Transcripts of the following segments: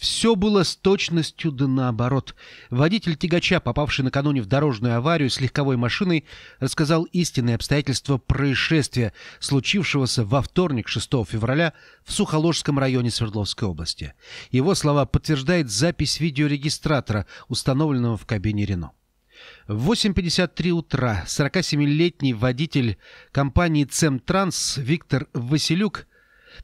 Все было с точностью да наоборот. Водитель тягача, попавший накануне в дорожную аварию с легковой машиной, рассказал истинные обстоятельства происшествия, случившегося во вторник 6 февраля в Сухоложском районе Свердловской области. Его слова подтверждает запись видеорегистратора, установленного в кабине «Рено». В 8.53 утра 47-летний водитель компании «Цемтранс» Виктор Василюк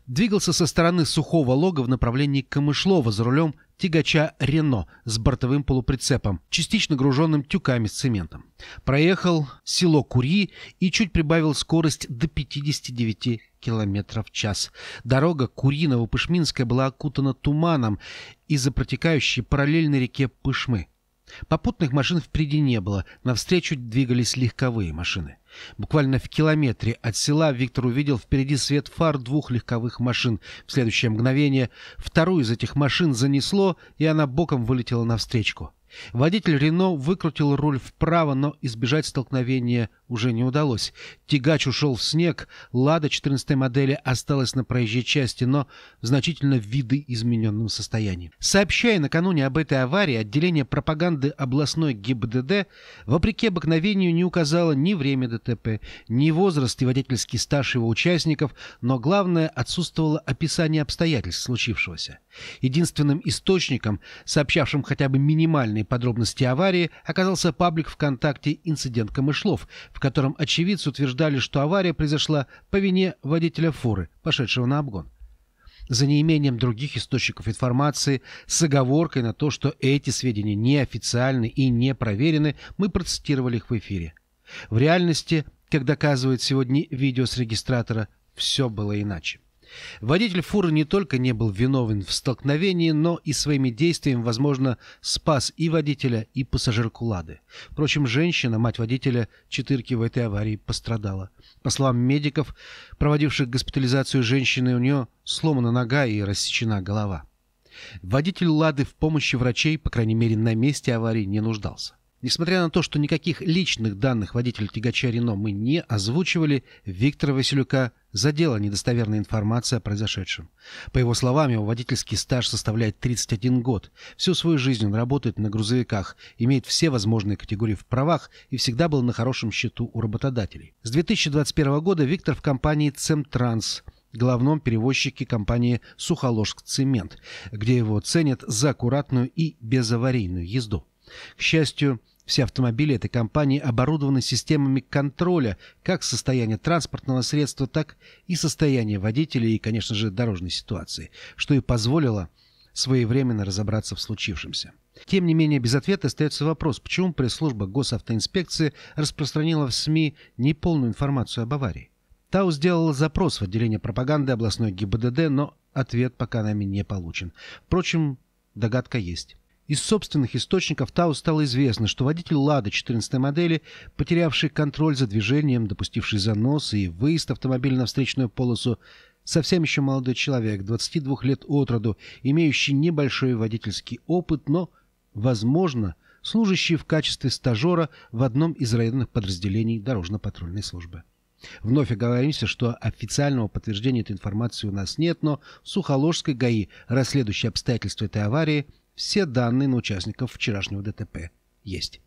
двигался со стороны сухого лога в направлении Камышлова за рулем тягача «Рено» с бортовым полуприцепом, частично груженным тюками с цементом. Проехал село Кури и чуть прибавил скорость до 59 км в час. Дорога Куриново-Пышминская была окутана туманом из-за протекающей параллельно реке Пышмы. Попутных машин впереди не было, навстречу двигались легковые машины. Буквально в километре от села Виктор увидел впереди свет фар двух легковых машин. В следующее мгновение вторую из этих машин занесло, и она боком вылетела навстречу. Водитель Рено выкрутил руль вправо, но избежать столкновения уже не удалось. Тягач ушел в снег, «Лада» 14 модели осталась на проезжей части, но в значительно видоизмененном состоянии. Сообщая накануне об этой аварии, отделение пропаганды областной ГИБДД, вопреки обыкновению, не указало ни время ДТП, ни возраст и водительский стаж его участников, но главное, отсутствовало описание обстоятельств случившегося. Единственным источником, сообщавшим хотя бы минимальный подробности аварии оказался паблик ВКонтакте «Инцидент Камышлов», в котором очевидцы утверждали, что авария произошла по вине водителя фуры, пошедшего на обгон. За неимением других источников информации, с оговоркой на то, что эти сведения неофициальны и не проверены, мы процитировали их в эфире. В реальности, как доказывает сегодня видео с регистратора, все было иначе. Водитель фуры не только не был виновен в столкновении, но и своими действиями, возможно, спас и водителя, и пассажирку Лады. Впрочем, женщина, мать водителя, четырки в этой аварии пострадала. По словам медиков, проводивших госпитализацию женщины, у нее сломана нога и рассечена голова. Водитель Лады в помощи врачей, по крайней мере, на месте аварии не нуждался. Несмотря на то, что никаких личных данных водителя тягача Рено мы не озвучивали, Виктора Василюка – задела недостоверная информация о произошедшем. По его словам, его водительский стаж составляет 31 год. Всю свою жизнь он работает на грузовиках, имеет все возможные категории в правах и всегда был на хорошем счету у работодателей. С 2021 года Виктор в компании «Цемтранс», главном перевозчике компании «Сухоложскцемент», где его ценят за аккуратную и безаварийную езду. К счастью, все автомобили этой компании оборудованы системами контроля как состояния транспортного средства, так и состояния водителя и, конечно же, дорожной ситуации, что и позволило своевременно разобраться в случившемся. Тем не менее, без ответа остается вопрос, почему пресс-служба госавтоинспекции распространила в СМИ неполную информацию об аварии. Тау сделала запрос в отделение пропаганды областной ГИБДД, но ответ пока нами не получен. Впрочем, догадка есть. Из собственных источников Тау стало известно, что водитель «Лада» 14 модели, потерявший контроль за движением, допустивший занос и выезд автомобиля на встречную полосу, совсем еще молодой человек, 22 лет от роду, имеющий небольшой водительский опыт, но, возможно, служащий в качестве стажера в одном из районных подразделений дорожно-патрульной службы. Вновь оговоримся, что официального подтверждения этой информации у нас нет, но в Сухоложской ГАИ, расследующей обстоятельства этой аварии, все данные на участников вчерашнего ДТП есть.